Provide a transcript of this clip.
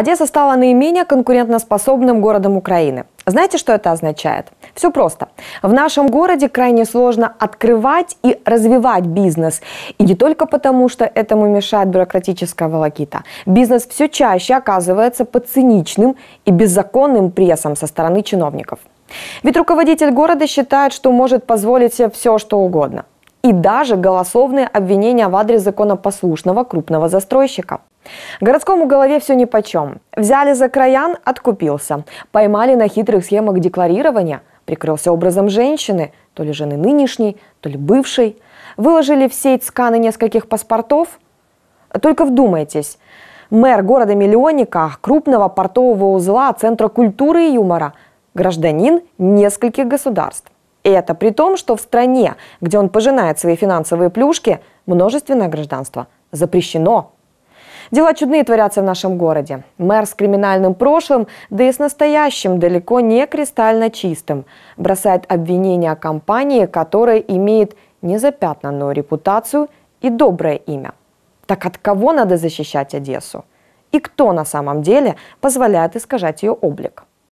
Одесса стала наименее конкурентоспособным городом Украины. Знаете, что это означает? Все просто. В нашем городе крайне сложно открывать и развивать бизнес. И не только потому, что этому мешает бюрократическая волокита. Бизнес все чаще оказывается под циничным и беззаконным прессом со стороны чиновников. Ведь руководитель города считает, что может позволить себе все, что угодно. И даже голословные обвинения в адрес законопослушного крупного застройщика. Городскому голове все чем. Взяли за краян – откупился. Поймали на хитрых схемах декларирования – прикрылся образом женщины, то ли жены нынешней, то ли бывшей. Выложили в сеть сканы нескольких паспортов. Только вдумайтесь, мэр города-миллионника, крупного портового узла, центра культуры и юмора, гражданин нескольких государств. И это при том, что в стране, где он пожинает свои финансовые плюшки, множественное гражданство запрещено Дела чудные творятся в нашем городе. Мэр с криминальным прошлым, да и с настоящим, далеко не кристально чистым, бросает обвинения о компании, которая имеет незапятнанную репутацию и доброе имя. Так от кого надо защищать Одессу? И кто на самом деле позволяет искажать ее облик?